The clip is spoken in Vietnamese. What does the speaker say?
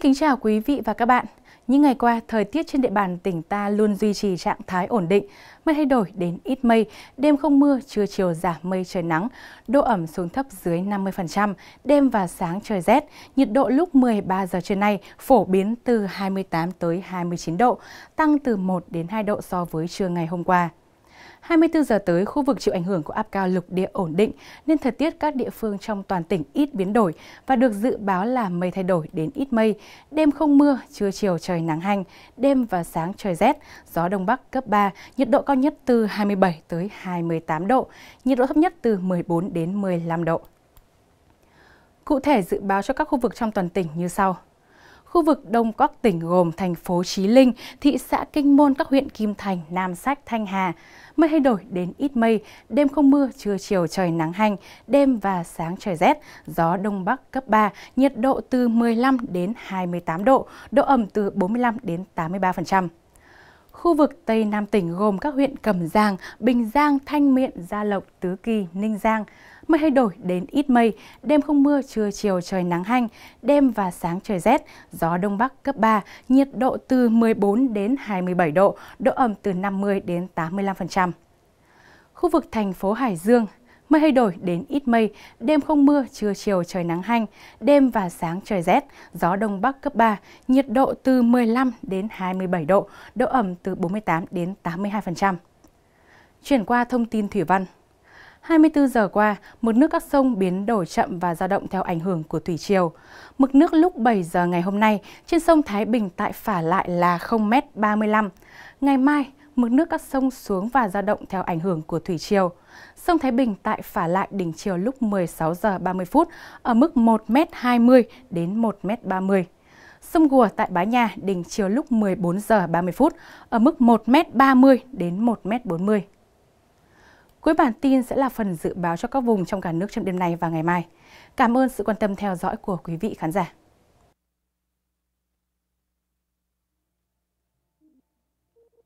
Xin kính chào quý vị và các bạn. Những ngày qua, thời tiết trên địa bàn tỉnh ta luôn duy trì trạng thái ổn định, mây thay đổi đến ít mây, đêm không mưa, trưa chiều giảm mây trời nắng, độ ẩm xuống thấp dưới 50%, đêm và sáng trời rét, nhiệt độ lúc 13 giờ trưa nay phổ biến từ 28 tới 29 độ, tăng từ 1 đến 2 độ so với trưa ngày hôm qua. 24 giờ tới, khu vực chịu ảnh hưởng của áp cao lục địa ổn định nên thời tiết các địa phương trong toàn tỉnh ít biến đổi và được dự báo là mây thay đổi đến ít mây, đêm không mưa, trưa chiều trời nắng hanh, đêm và sáng trời rét, gió đông bắc cấp 3, nhiệt độ cao nhất từ 27 tới 28 độ, nhiệt độ thấp nhất từ 14 đến 15 độ. Cụ thể dự báo cho các khu vực trong toàn tỉnh như sau. Khu vực đông các tỉnh gồm thành phố Chí Linh, thị xã Kinh Môn, các huyện Kim Thành, Nam Sách, Thanh Hà. Mây thay đổi đến ít mây, đêm không mưa, trưa chiều trời nắng hanh, đêm và sáng trời rét, gió đông bắc cấp 3, nhiệt độ từ 15 đến 28 độ, độ ẩm từ 45 đến 83%. Khu vực Tây Nam tỉnh gồm các huyện Cẩm Giang, Bình Giang, Thanh Miện, Gia Lộc, Tứ Kỳ, Ninh Giang. Mây thay đổi đến ít mây, đêm không mưa, trưa chiều trời nắng hanh, đêm và sáng trời rét, gió đông bắc cấp 3, nhiệt độ từ 14 đến 27 độ, độ ẩm từ 50 đến 85%. Khu vực thành phố Hải Dương, mây thay đổi đến ít mây, đêm không mưa, trưa chiều trời nắng hanh, đêm và sáng trời rét, gió đông bắc cấp 3, nhiệt độ từ 15 đến 27 độ, độ ẩm từ 48 đến 82%. Chuyển qua thông tin thủy văn. 24 giờ qua, mực nước các sông biến đổi chậm và dao động theo ảnh hưởng của thủy triều. Mực nước lúc 7 giờ ngày hôm nay trên sông Thái Bình tại Phả lại là 0m35. Ngày mai, mực nước các sông xuống và dao động theo ảnh hưởng của thủy triều. Sông Thái Bình tại Phả Lại đỉnh chiều lúc 16 giờ 30 phút ở mức 1m20 đến 1m30. Sông Gùa tại Bá Nha đỉnh chiều lúc 14 giờ 30 phút ở mức 1m30 đến 1m40. Cuối bản tin sẽ là phần dự báo cho các vùng trong cả nước trong đêm nay và ngày mai. Cảm ơn sự quan tâm theo dõi của quý vị khán giả.